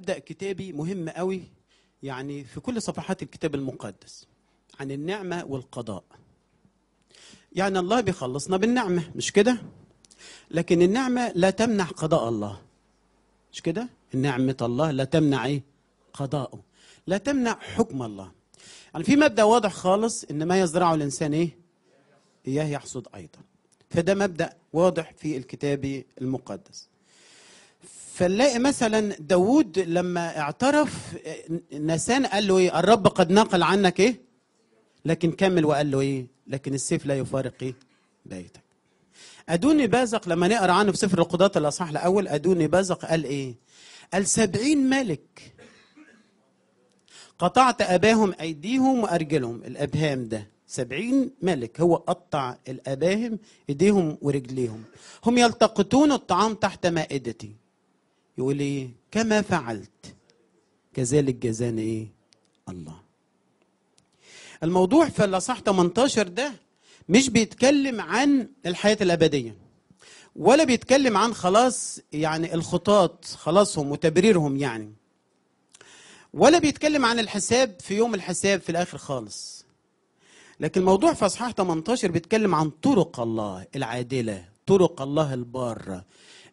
أبدأ كتابي مهم قوي يعني في كل صفحات الكتاب المقدس عن النعمة والقضاء يعني الله بيخلصنا بالنعمة مش كده لكن النعمة لا تمنع قضاء الله مش كده نعمة الله لا تمنع إيه قضاءه لا تمنع حكم الله يعني في مبدأ واضح خالص إن ما يزرعه الإنسان إيه إياه يحصد أيضا فده مبدأ واضح في الكتاب المقدس فنلاقي مثلا داوود لما اعترف نسان قال له ايه الرب قد نقل عنك ايه لكن كمل وقال له ايه لكن السيف لا يفارق ايه بيتك ادوني بازق لما نقرا عنه في سفر القضاة الاصحاح الاول ادوني بازق قال ايه قال سبعين ملك قطعت اباهم ايديهم وارجلهم الابهام ده سبعين ملك هو قطع الأباهم إيديهم ورجليهم هم يلتقطون الطعام تحت مائدتي يقول ايه كما فعلت كذلك جزاني ايه الله الموضوع في الاصح 18 ده مش بيتكلم عن الحياه الابديه ولا بيتكلم عن خلاص يعني الخطاط خلاصهم وتبريرهم يعني ولا بيتكلم عن الحساب في يوم الحساب في الاخر خالص لكن الموضوع في اصحاح 18 بيتكلم عن طرق الله العادله طرق الله الباره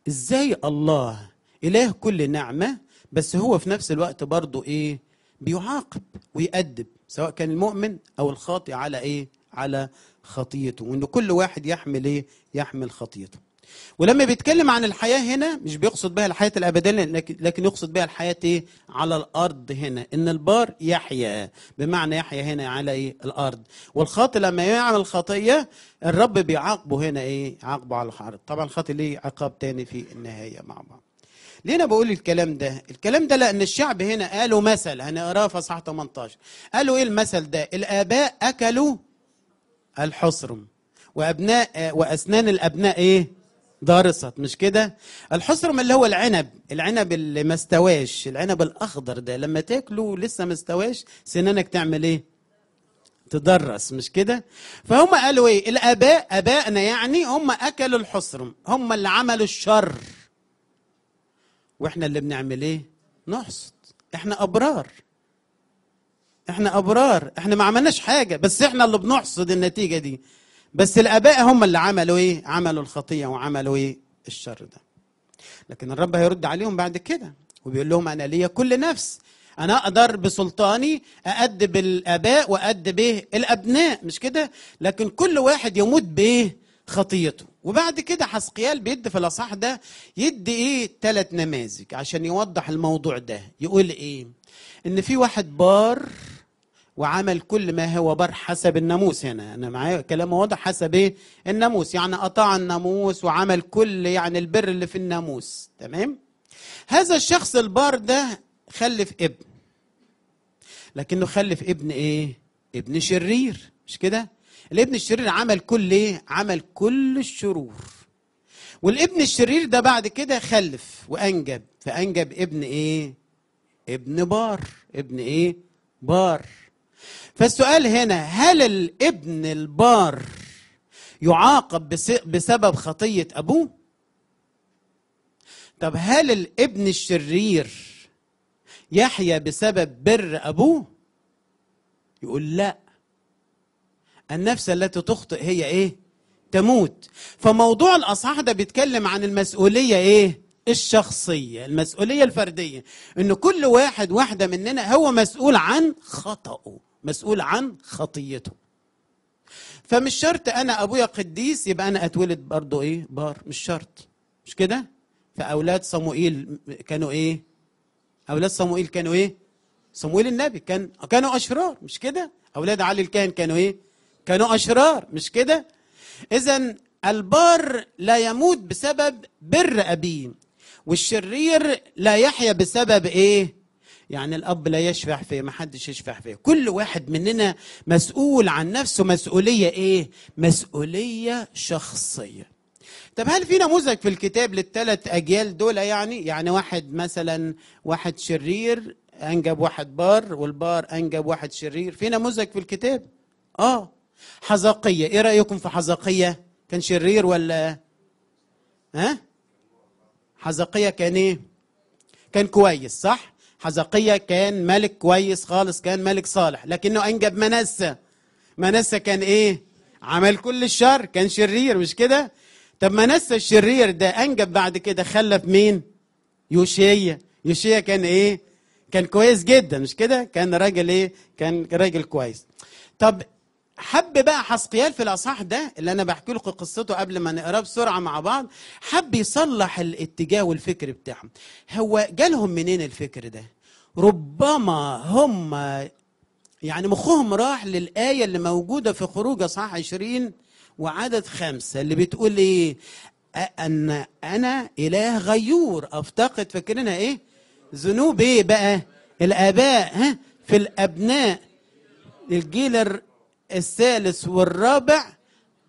ازاي الله إله كل نعمة بس هو في نفس الوقت برضه إيه بيعاقب ويأدب سواء كان المؤمن أو الخاطئ على إيه على خطيته وإن كل واحد يحمل إيه يحمل خطيته ولما بيتكلم عن الحياة هنا مش بيقصد بها الحياة الأبدية لكن يقصد بها الحياة إيه؟ على الأرض هنا إن البار يحيا بمعنى يحيا هنا على إيه؟ الأرض والخاطئ لما يعمل خطية الرب بيعاقبه هنا إيه؟ يعاقبه على الأرض طبعا الخاطئ ليه عقاب تاني في النهاية مع بعض ليه انا بقول الكلام ده الكلام ده لان الشعب هنا قالوا مثل هنقراه في اصحاح 18 قالوا ايه المثل ده الاباء اكلوا الحصرم وابناء واسنان الابناء ايه ضرست مش كده الحصرم اللي هو العنب العنب اللي ما استواش العنب الاخضر ده لما تاكله لسه ما استواش سنانك تعمل ايه تدرس مش كده فهم قالوا ايه الاباء ابائنا يعني هم اكلوا الحصرم هم اللي عملوا الشر واحنا اللي بنعمل ايه نحصد احنا ابرار احنا ابرار احنا ما عملناش حاجه بس احنا اللي بنحصد النتيجه دي بس الاباء هم اللي عملوا ايه عملوا الخطيه وعملوا ايه الشر ده لكن الرب هيرد عليهم بعد كده وبيقول لهم انا ليا كل نفس انا اقدر بسلطاني اادب الاباء وادب ايه الابناء مش كده لكن كل واحد يموت بايه خطيته وبعد كده حسقيال بيدي في الاصحاح ده يدي ايه ثلاث نماذج عشان يوضح الموضوع ده يقول ايه ان في واحد بار وعمل كل ما هو بر حسب الناموس هنا يعني انا معايا كلام واضح حسب ايه الناموس يعني اطاع الناموس وعمل كل يعني البر اللي في الناموس تمام هذا الشخص البار ده خلف ابن لكنه خلف ابن ايه ابن شرير مش كده الابن الشرير عمل كل ايه عمل كل الشرور والابن الشرير ده بعد كده خلف وانجب فانجب ابن ايه ابن بار ابن ايه بار فالسؤال هنا هل الابن البار يعاقب بسبب خطيه ابوه طب هل الابن الشرير يحيا بسبب بر ابوه يقول لا النفس التي تخطئ هي ايه تموت فموضوع الاصحاح ده بيتكلم عن المسؤوليه ايه الشخصيه المسؤوليه الفرديه ان كل واحد واحده مننا هو مسؤول عن خطأه مسؤول عن خطيته فمش شرط انا ابويا قديس يبقى انا اتولد برضه ايه بار مش شرط مش كده فاولاد صموئيل كانوا ايه اولاد صموئيل كانوا ايه صموئيل النبي كان كانوا اشرار مش كده اولاد علي الكاهن كانوا ايه كانوا أشرار مش كده إذا البار لا يموت بسبب بر أبيه والشرير لا يحيا بسبب إيه يعني الأب لا يشفع فيه ما حدش يشفع فيه كل واحد مننا مسؤول عن نفسه مسؤولية إيه مسؤولية شخصية طب هل في نموذج في الكتاب للثلاث أجيال دول يعني يعني واحد مثلا واحد شرير أنجب واحد بار والبار أنجب واحد شرير في نموذج في الكتاب آه حزقية إيه رأيكم في حزقية كان شرير ولا ها حزقية كان إيه كان كويس صح حزقية كان ملك كويس خالص كان ملك صالح لكنه أنجب منسى منسى كان إيه عمل كل الشر كان شرير مش كده طب منسى الشرير ده أنجب بعد كده خلف مين يوشية يوشية كان إيه كان كويس جدا مش كده كان راجل ايه كان راجل كويس طب حب بقى حسقيال في الاصحاح ده اللي انا بحكي لكم قصته قبل ما نقراه بسرعه مع بعض حب يصلح الاتجاه والفكر بتاعهم هو جالهم منين الفكر ده ربما هم يعني مخهم راح للايه اللي موجوده في خروج اصحاح 20 وعدد خمسة اللي بتقول ايه ان انا اله غيور افتقد فاكرينها ايه ذنوب ايه بقى الاباء ها في الابناء الجيل الثالث والرابع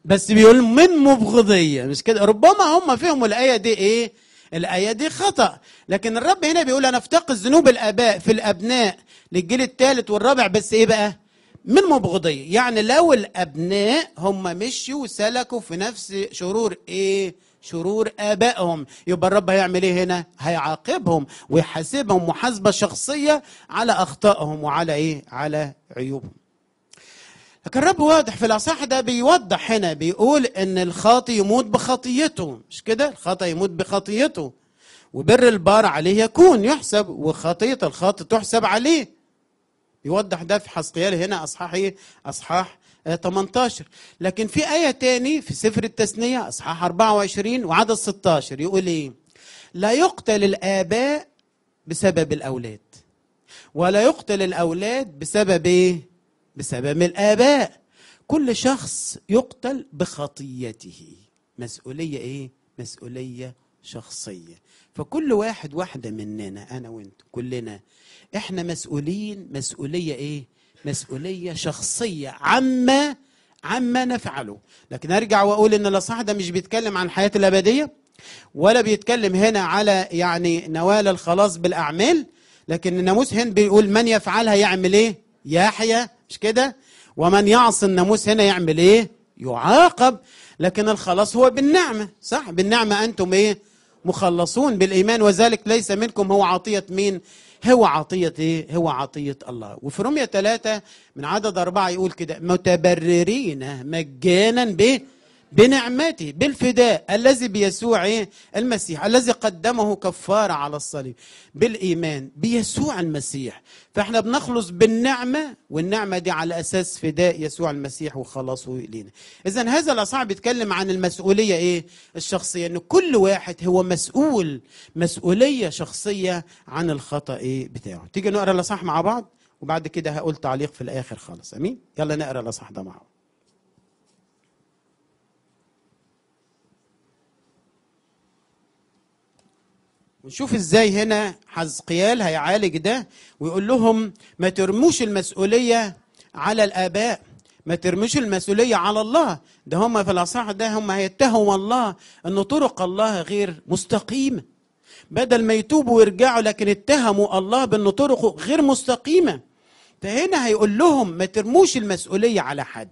بس بيقول من مبغضيه مش كده ربما هم فهموا الايه دي ايه الايه دي خطا لكن الرب هنا بيقول انا افتقد ذنوب الاباء في الابناء للجيل الثالث والرابع بس ايه بقى من مبغضيه يعني لو الابناء هم مشوا وسلكوا في نفس شرور ايه شرور ابائهم يبقى الرب هيعمل ايه هنا هيعاقبهم ويحاسبهم محاسبه شخصيه على اخطائهم وعلى ايه على عيوبهم لكن الرب واضح في الاصحاح ده بيوضح هنا بيقول ان الخاطي يموت بخطيته مش كده الخطا يموت بخطيته وبر البار عليه يكون يحسب وخطيه الخاطئ تحسب عليه يوضح ده في حسقيال هنا اصحاح ايه اصحاح 18 آه، لكن في آية تاني في سفر التثنية أصحاح 24 وعدد 16 يقول إيه لا يقتل الآباء بسبب الأولاد ولا يقتل الأولاد بسبب إيه بسبب الآباء كل شخص يقتل بخطيته مسؤولية إيه؟ مسؤولية شخصية فكل واحد واحدة مننا أنا وأنت كلنا إحنا مسؤولين مسؤولية إيه؟ مسؤولية شخصية عما عما نفعله لكن أرجع وأقول إن الأصح ده مش بيتكلم عن الحياة الأبدية ولا بيتكلم هنا على يعني نوال الخلاص بالأعمال لكن الناموس هنا بيقول من يفعلها يعمل إيه؟ يحيا مش كده ومن يعص الناموس هنا يعمل ايه يعاقب لكن الخلاص هو بالنعمه صح بالنعمه انتم ايه مخلصون بالايمان وذلك ليس منكم هو عطيه مين هو عطيه ايه هو عطيه الله وفي رومية ثلاثة من عدد أربعة يقول كده متبررين مجانا به بنعمته بالفداء الذي بيسوع ايه المسيح الذي قدمه كفاره على الصليب بالايمان بيسوع المسيح فاحنا بنخلص بالنعمه والنعمه دي على اساس فداء يسوع المسيح وخلاصه لينا اذا هذا الاصحاح بيتكلم عن المسؤوليه ايه الشخصيه ان كل واحد هو مسؤول مسؤوليه شخصيه عن الخطا ايه بتاعه تيجي نقرا الاصحاح مع بعض وبعد كده هقول تعليق في الاخر خالص امين يلا نقرا الاصحاح ده مع بعض ونشوف ازاي هنا حزقيال هيعالج ده ويقول لهم ما ترموش المسؤوليه على الاباء ما ترموش المسؤوليه على الله ده هم في الاصح ده هم هيتهموا الله ان طرق الله غير مستقيمه بدل ما يتوبوا ويرجعوا لكن اتهموا الله بان طرقه غير مستقيمه فهنا هيقول لهم ما ترموش المسؤوليه على حد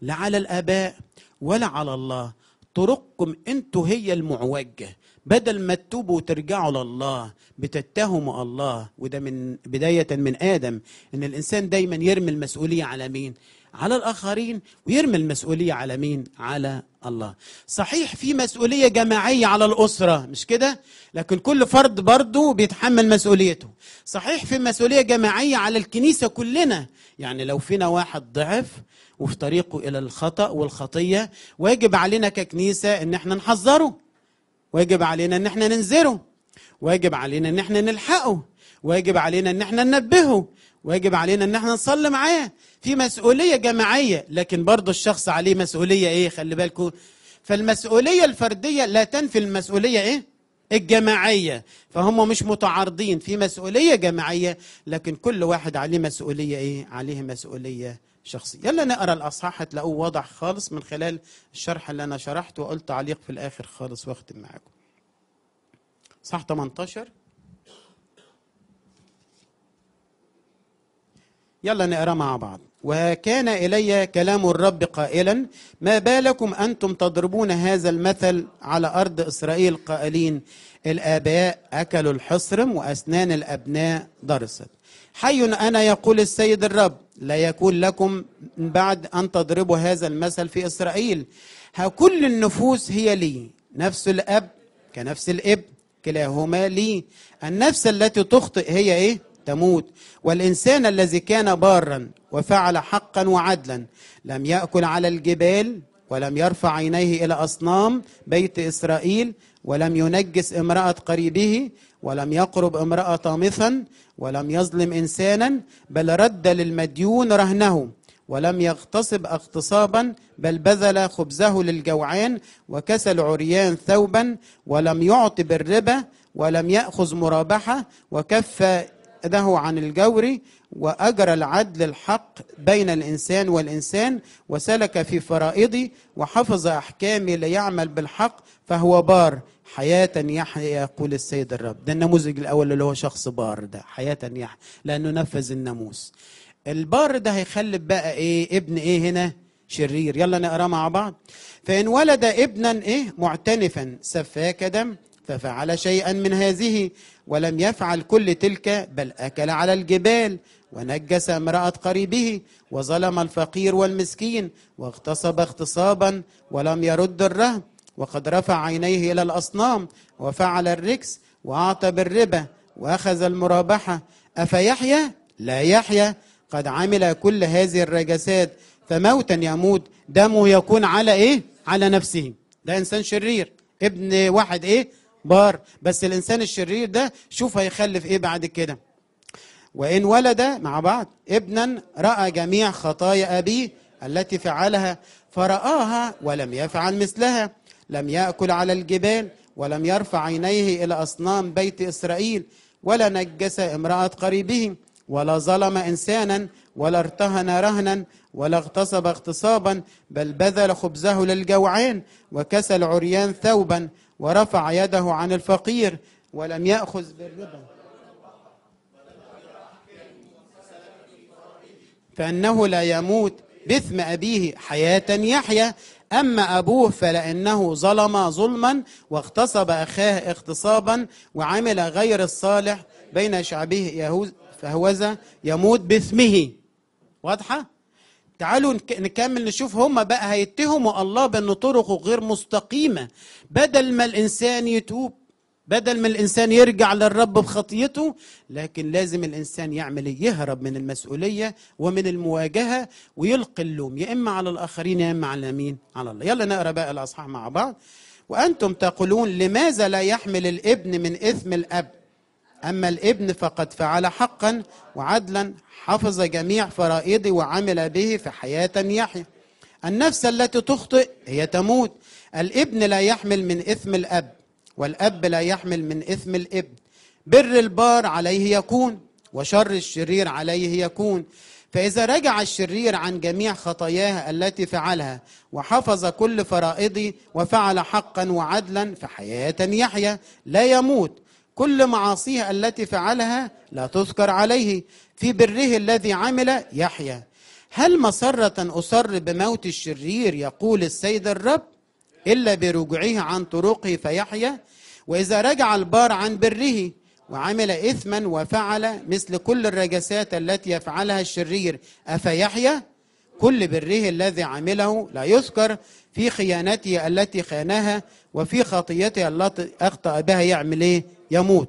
لا على الاباء ولا على الله طرقكم انتوا هي المعوجه بدل ما تتوبوا وترجعوا لله بتتهموا الله وده من بداية من آدم إن الإنسان دايما يرمي المسؤولية على مين؟ على الآخرين ويرمي المسؤولية على مين؟ على الله صحيح في مسؤولية جماعية على الأسرة مش كده؟ لكن كل فرد برضه بيتحمل مسؤوليته صحيح في مسؤولية جماعية على الكنيسة كلنا يعني لو فينا واحد ضعف وفي طريقه إلى الخطأ والخطية واجب علينا ككنيسة إن احنا نحذره واجب علينا ان احنا ننذره واجب علينا ان احنا نلحقه واجب علينا ان احنا ننبهه واجب علينا ان احنا نصلي معاه في مسؤوليه جماعيه لكن برضه الشخص عليه مسؤوليه ايه خلي بالكم فالمسؤوليه الفرديه لا تنفي المسؤوليه ايه الجماعيه فهم مش متعارضين في مسؤوليه جماعيه لكن كل واحد عليه مسؤوليه ايه عليه مسؤوليه شخصي يلا نقرا الاصحاح هتلاقوه واضح خالص من خلال الشرح اللي انا شرحته وقلت تعليق في الاخر خالص واختم معاكم صح 18 يلا نقرا مع بعض وكان الي كلام الرب قائلا ما بالكم انتم تضربون هذا المثل على ارض اسرائيل قائلين الاباء اكلوا الحصرم واسنان الابناء درست حي أنا يقول السيد الرب لا يكون لكم بعد أن تضربوا هذا المثل في إسرائيل ها كل النفوس هي لي نفس الأب كنفس الإب كلاهما لي النفس التي تخطئ هي إيه؟ تموت والإنسان الذي كان بارا وفعل حقا وعدلا لم يأكل على الجبال ولم يرفع عينيه إلى أصنام بيت إسرائيل ولم ينجس امرأة قريبه ولم يقرب امرأة طامثا ولم يظلم إنسانا بل رد للمديون رهنه ولم يغتصب اغتصابا بل بذل خبزه للجوعان وكسى العريان ثوبا ولم يعط بالربا ولم يأخذ مرابحة وكف يده عن الجور وأجرى العدل الحق بين الإنسان والإنسان وسلك في فرائضي وحفظ أحكامي ليعمل بالحق فهو بار حياة يحيى يقول السيد الرب ده النموذج الأول اللي هو شخص بار ده حياة يحيى لأنه نفذ الناموس البار ده هيخلف بقى إيه ابن إيه هنا شرير يلا نقرا مع بعض فإن ولد ابنا إيه معتنفا سفاك دم ففعل شيئا من هذه ولم يفعل كل تلك بل اكل على الجبال ونجس امراه قريبه وظلم الفقير والمسكين واغتصب اغتصابا ولم يرد الرهن وقد رفع عينيه الى الاصنام وفعل الركس واعطى بالربا واخذ المرابحه افيحيا لا يحيا قد عمل كل هذه الرجسات فموتا يموت دمه يكون على ايه على نفسه ده انسان شرير ابن واحد ايه بار بس الانسان الشرير ده شوف هيخلف ايه بعد كده وان ولد مع بعض ابنا راى جميع خطايا ابيه التي فعلها فرآها ولم يفعل مثلها لم يأكل على الجبال ولم يرفع عينيه إلى أصنام بيت إسرائيل ولا نجس امرأة قريبه ولا ظلم إنسانا ولا ارتهن رهنا ولا اغتصب اغتصابا بل بذل خبزه للجوعان وكسى العريان ثوبا ورفع يده عن الفقير ولم يأخذ بالربا فأنه لا يموت باسم أبيه حياة يحيا أما أبوه فلأنه ظلم ظلما واغتصب أخاه اغتصابا وعمل غير الصالح بين شعبه يهوذا فهوذا يموت باسمه واضحة؟ تعالوا نكمل نشوف هما بقى هيتهموا الله بأن طرقه غير مستقيمة بدل ما الإنسان يتوب بدل ما الإنسان يرجع للرب بخطيته لكن لازم الإنسان يعمل ايه يهرب من المسؤولية ومن المواجهة ويلقي اللوم يا إما على الآخرين يا إما على مين على الله يلا نقرأ بقى الأصحاح مع بعض وأنتم تقولون لماذا لا يحمل الابن من إثم الأب أما الابن فقد فعل حقا وعدلا حفظ جميع فرائضه وعمل به في حياة يحيى النفس التي تخطئ هي تموت الابن لا يحمل من إثم الأب والأب لا يحمل من إثم الابن بر البار عليه يكون وشر الشرير عليه يكون فإذا رجع الشرير عن جميع خطاياه التي فعلها وحفظ كل فرائضه وفعل حقا وعدلا فحياة يحيى لا يموت كل معاصيه التي فعلها لا تذكر عليه في بره الذي عمل يحيى هل مسرة أسر بموت الشرير يقول السيد الرب إلا برجوعه عن طرقه فيحيا وإذا رجع البار عن بره وعمل إثما وفعل مثل كل الرجسات التي يفعلها الشرير أفيحيا كل بره الذي عمله لا يذكر في خيانته التي خانها وفي خطيته التي أخطأ بها يعمل إيه يموت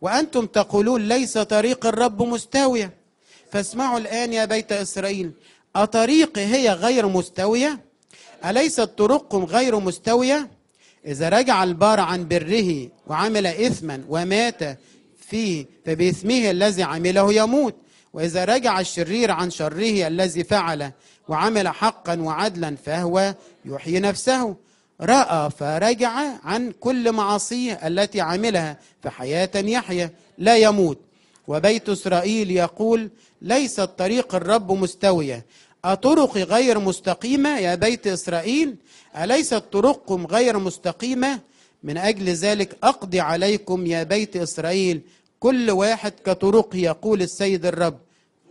وأنتم تقولون ليس طريق الرب مستوية فاسمعوا الآن يا بيت إسرائيل أطريقي هي غير مستوية أليست طرقكم غير مستوية إذا رجع البار عن بره وعمل إثما ومات فيه فبإثمه الذي عمله يموت وإذا رجع الشرير عن شره الذي فعله وعمل حقا وعدلا فهو يحيي نفسه راى فرجع عن كل معاصيه التي عملها فحياه يحيى لا يموت وبيت اسرائيل يقول ليست طريق الرب مستويه أطرق غير مستقيمة يا بيت إسرائيل أليست طرقكم غير مستقيمة من أجل ذلك أقضي عليكم يا بيت إسرائيل كل واحد كطرقه يقول السيد الرب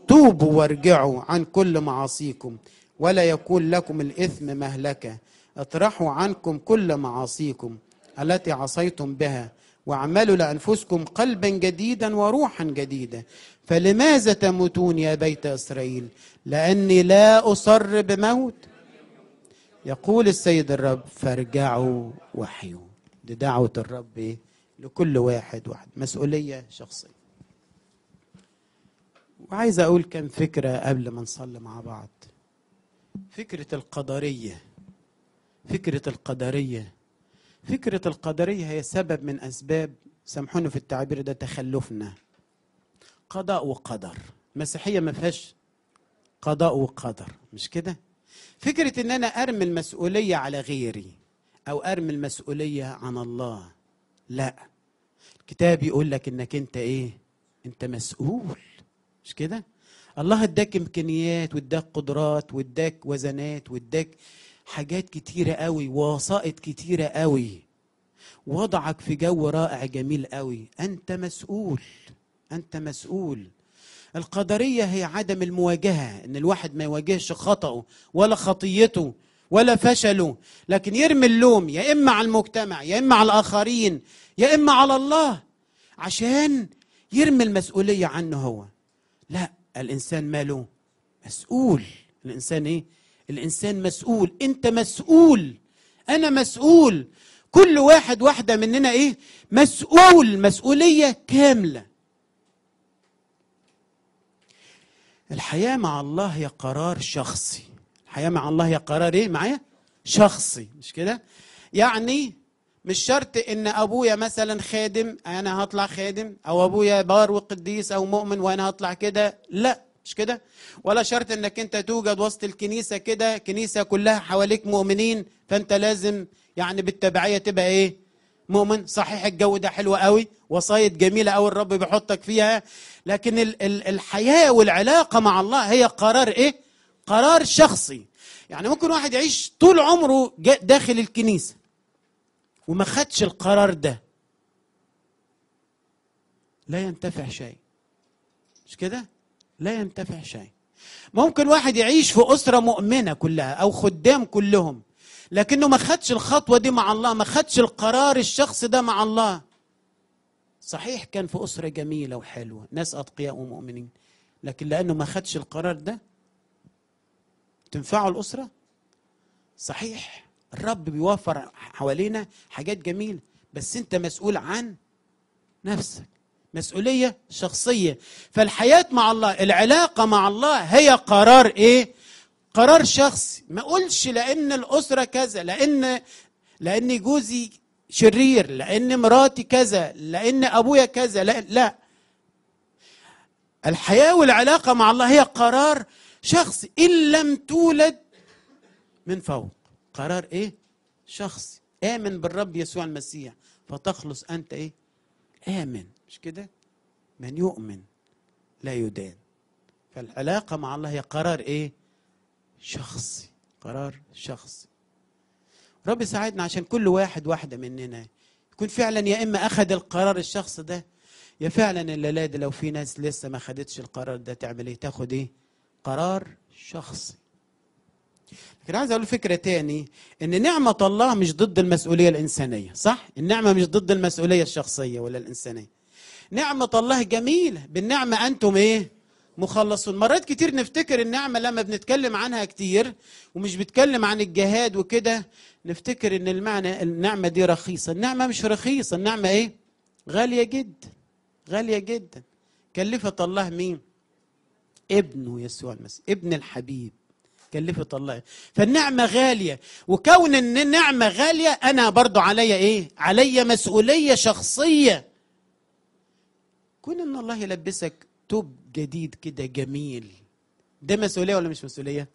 توبوا وارجعوا عن كل معاصيكم ولا يكون لكم الإثم مهلكة اطرحوا عنكم كل معاصيكم التي عصيتم بها واعملوا لانفسكم قلبا جديدا وروحا جديدا فلماذا تموتون يا بيت اسرائيل لاني لا اصر بموت يقول السيد الرب فارجعوا وحيوا دي دعوه الرب لكل واحد واحد مسؤوليه شخصيه وعايز اقول كم فكره قبل ما نصلي مع بعض فكره القدريه فكرة القدرية فكرة القدرية هي سبب من أسباب سامحوني في التعبير ده تخلفنا قضاء وقدر المسيحية ما فيهاش قضاء وقدر مش كده فكرة ان انا ارمي المسؤولية على غيري او ارمي المسؤولية عن الله لا الكتاب يقول لك انك انت ايه انت مسؤول مش كده الله اداك امكانيات واداك قدرات واداك وزنات واداك حاجات كتيرة قوي وسائط كتيرة قوي وضعك في جو رائع جميل قوي أنت مسؤول أنت مسؤول القدرية هي عدم المواجهة إن الواحد ما يواجهش خطأه ولا خطيته ولا فشله لكن يرمي اللوم يا إما على المجتمع يا إما على الآخرين يا إما على الله عشان يرمي المسؤولية عنه هو لا الإنسان ماله مسؤول الإنسان إيه الانسان مسؤول انت مسؤول انا مسؤول كل واحد واحده مننا ايه مسؤول مسؤوليه كامله الحياه مع الله هي قرار شخصي الحياه مع الله هي قرار ايه معايا شخصي مش كده يعني مش شرط ان ابويا مثلا خادم انا هطلع خادم او ابويا بار وقديس او مؤمن وانا هطلع كده لا مش كده ولا شرط انك انت توجد وسط الكنيسه كده كنيسه كلها حواليك مؤمنين فانت لازم يعني بالتبعيه تبقى ايه مؤمن صحيح الجو ده حلو قوي وصايد جميله قوي الرب بيحطك فيها لكن ال ال الحياه والعلاقه مع الله هي قرار ايه قرار شخصي يعني ممكن واحد يعيش طول عمره داخل الكنيسه وما خدش القرار ده لا ينتفع شيء مش كده لا ينتفع شيء ممكن واحد يعيش في أسرة مؤمنة كلها أو خدام كلهم لكنه ما خدش الخطوة دي مع الله ما خدش القرار الشخص ده مع الله صحيح كان في أسرة جميلة وحلوة ناس أتقياء ومؤمنين لكن لأنه ما خدش القرار ده تنفعه الأسرة صحيح الرب بيوفر حوالينا حاجات جميلة بس أنت مسؤول عن نفسك مسؤولية شخصية فالحياة مع الله العلاقة مع الله هي قرار إيه؟ قرار شخصي ما أقولش لأن الأسرة كذا لأن لأن جوزي شرير لأن مراتي كذا لأن أبويا كذا لا, لا الحياة والعلاقة مع الله هي قرار شخصي إن لم تولد من فوق قرار إيه؟ شخصي آمن بالرب يسوع المسيح فتخلص أنت إيه؟ آمن مش كده من يؤمن لا يدان فالعلاقه مع الله هي قرار ايه شخصي قرار شخصي رب يساعدنا عشان كل واحد واحده مننا يكون فعلا يا اما اخذ القرار الشخص ده يا فعلا اللي ده لو في ناس لسه ما خدتش القرار ده تعمل ايه تاخد ايه قرار شخصي لكن عايز اقول فكره تاني ان نعمه الله مش ضد المسؤوليه الانسانيه صح النعمه مش ضد المسؤوليه الشخصيه ولا الانسانيه نعمة الله جميلة بالنعمة أنتم إيه؟ مخلصون مرات كتير نفتكر النعمة لما بنتكلم عنها كتير ومش بتكلم عن الجهاد وكده نفتكر ان المعنى النعمة دي رخيصة النعمة مش رخيصة النعمة ايه غالية جدا غالية جدا كلفت الله مين ابنه يسوع المسيح ابن الحبيب كلفت الله فالنعمة غالية وكون ان النعمة غالية انا برضو عليا ايه عليا مسؤولية شخصية كون ان الله يلبسك توب جديد كده جميل ده مسؤوليه ولا مش مسؤوليه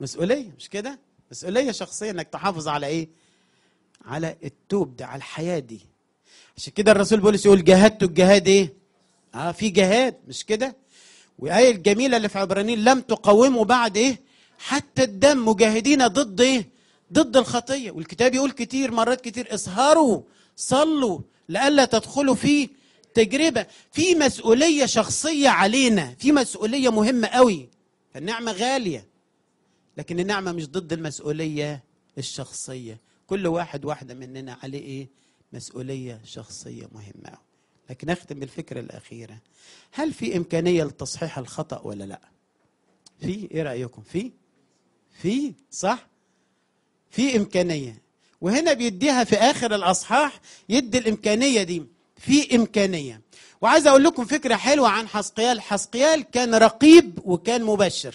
مسؤوليه مش كده مسؤوليه شخصيه انك تحافظ على ايه على التوب ده على الحياه دي عشان كده الرسول بولس يقول جاهدت الجهاد ايه اه في جهاد مش كده والايه الجميله اللي في عبرانيين لم تقاوموا بعد ايه حتى الدم مجاهدين ضد ايه ضد الخطيه والكتاب يقول كتير مرات كتير اسهروا صلوا لئلا تدخلوا في تجربه في مسؤوليه شخصيه علينا في مسؤوليه مهمه قوي فالنعمه غاليه لكن النعمه مش ضد المسؤوليه الشخصيه كل واحد واحده مننا عليه ايه مسؤوليه شخصيه مهمه لكن اختم بالفكره الاخيره هل في امكانيه لتصحيح الخطا ولا لا في ايه رايكم في في صح في امكانيه وهنا بيديها في اخر الاصحاح يدي الامكانيه دي في إمكانية وعايز أقول لكم فكرة حلوة عن حسقيال حسقيال كان رقيب وكان مبشر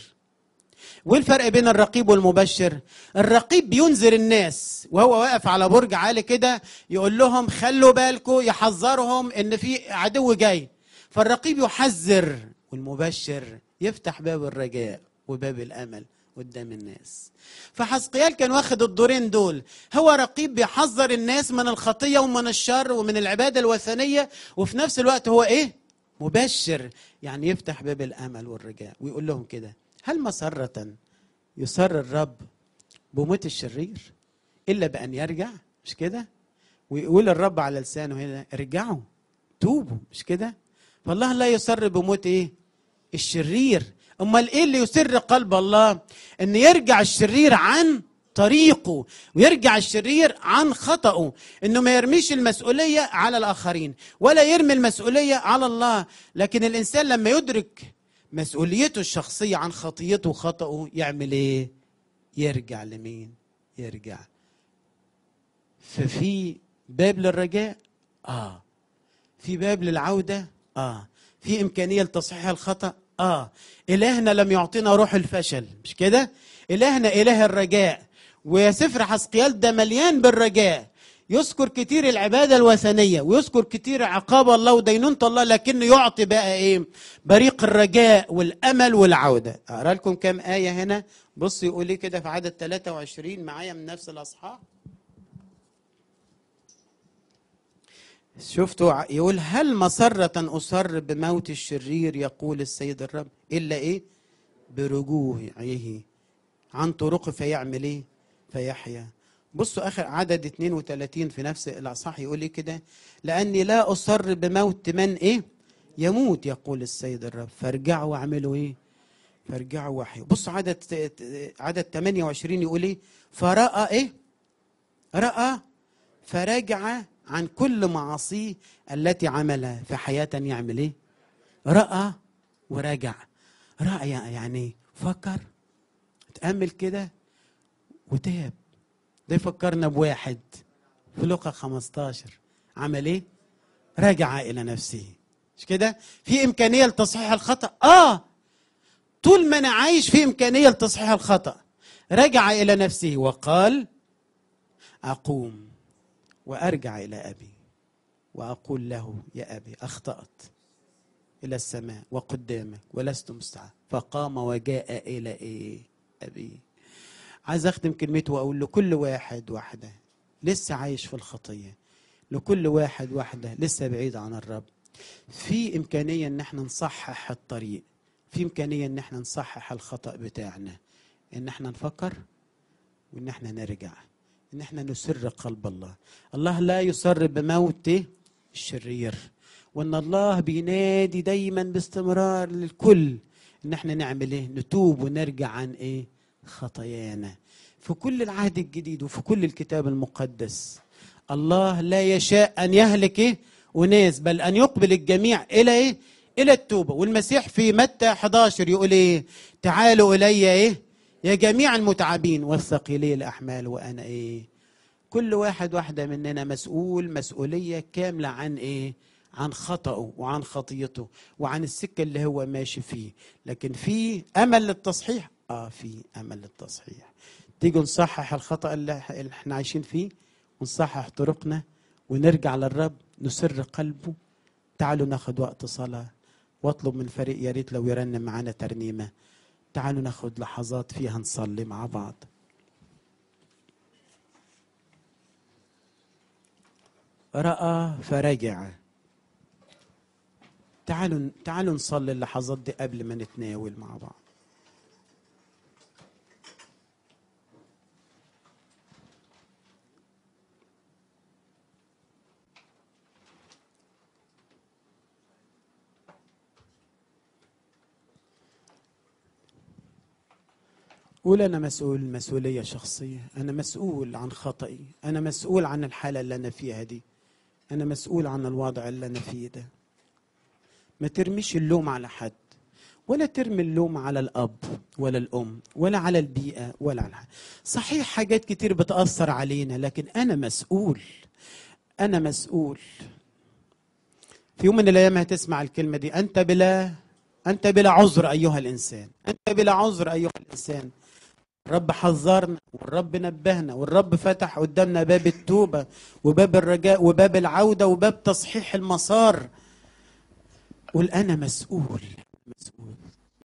والفرق بين الرقيب والمبشر الرقيب بينذر الناس وهو واقف على برج عالي كده يقول لهم خلوا بالكم يحذرهم ان في عدو جاي فالرقيب يحذر والمبشر يفتح باب الرجاء وباب الامل قدام الناس فحزقيال كان واخد الدورين دول هو رقيب بيحذر الناس من الخطيه ومن الشر ومن العباده الوثنيه وفي نفس الوقت هو ايه مبشر يعني يفتح باب الامل والرجاء ويقول لهم كده هل مسره يسر الرب بموت الشرير الا بان يرجع مش كده ويقول الرب على لسانه هنا ارجعوا توبوا مش كده فالله لا يسر بموت ايه الشرير امال ايه اللي يسر قلب الله ان يرجع الشرير عن طريقه ويرجع الشرير عن خطأه انه ما يرميش المسؤولية على الاخرين ولا يرمي المسؤولية على الله لكن الانسان لما يدرك مسؤوليته الشخصية عن خطيته وخطأه يعمل ايه يرجع لمين يرجع ففي باب للرجاء اه في باب للعودة اه في امكانية لتصحيح الخطأ اه الهنا لم يعطينا روح الفشل مش كده الهنا اله الرجاء وسفر حسقيال ده مليان بالرجاء يذكر كتير العبادة الوثنية ويذكر كتير عقاب الله ودينونة الله لكن يعطي بقى ايه بريق الرجاء والأمل والعودة أقرأ لكم كام آية هنا بص يقول ايه كده في عدد 23 معايا من نفس الأصحاح شفتوا يقول هل مسرة أسر بموت الشرير يقول السيد الرب إلا إيه برجوعه عن طرق فيعمل إيه فيحيا بصوا آخر عدد 32 في نفس الأصحاح يقول إيه كده لأني لا أسر بموت من إيه يموت يقول السيد الرب فارجعوا واعملوا إيه فارجعوا وحي بصوا عدد عدد 28 يقول إيه فرأى إيه رأى فرجع عن كل معاصيه التي عملها في حياته يعمل ايه؟ رأى ورجع رأى يعني فكر تأمل كده وتاب ده فكرنا بواحد في لقا 15 عمل ايه؟ راجع إلى نفسه مش كده؟ في إمكانية لتصحيح الخطأ؟ آه طول ما أنا عايش في إمكانية لتصحيح الخطأ رجع إلى نفسه وقال أقوم وارجع الى ابي واقول له يا ابي اخطات الى السماء وقدامك ولست مستعان فقام وجاء الى ايه ابي عايز اختم كلمته واقول لكل واحد وحده لسه عايش في الخطيه لكل واحد وحده لسه بعيد عن الرب في امكانيه ان احنا نصحح الطريق في امكانيه ان احنا نصحح الخطا بتاعنا ان احنا نفكر وان احنا نرجع ان احنا نسر قلب الله الله لا يسر بموت الشرير وان الله بينادي دايما باستمرار للكل ان احنا نعمل ايه نتوب ونرجع عن ايه خطايانا في كل العهد الجديد وفي كل الكتاب المقدس الله لا يشاء ان يهلك ايه وناس بل ان يقبل الجميع الى ايه الى التوبه والمسيح في متى 11 يقول ايه تعالوا الي ايه يا جميع المتعبين والثقيلي الأحمال وأنا إيه كل واحد واحدة مننا مسؤول مسؤولية كاملة عن إيه عن خطأه وعن خطيته وعن السكة اللي هو ماشي فيه لكن في أمل للتصحيح آه في أمل للتصحيح تيجوا نصحح الخطأ اللي احنا عايشين فيه ونصحح طرقنا ونرجع للرب نسر قلبه تعالوا ناخد وقت صلاة واطلب من فريق يا ريت لو يرنم معانا ترنيمه تعالوا ناخذ لحظات فيها نصلي مع بعض رأى فرجع تعالوا تعالوا نصلي اللحظات دي قبل ما نتناول مع بعض قول أنا مسؤول مسؤولية شخصية أنا مسؤول عن خطئي أنا مسؤول عن الحالة اللي أنا فيها دي أنا مسؤول عن الوضع اللي أنا فيه ده ما ترميش اللوم على حد ولا ترمي اللوم على الأب ولا الأم ولا على البيئة ولا على حد. صحيح حاجات كتير بتأثر علينا لكن أنا مسؤول أنا مسؤول في يوم من الأيام هتسمع الكلمة دي أنت بلا أنت بلا عذر أيها الإنسان أنت بلا عذر أيها الإنسان الرب حذرنا والرب نبهنا والرب فتح قدامنا باب التوبة وباب الرجاء وباب العودة وباب تصحيح المسار قل أنا مسؤول مسؤول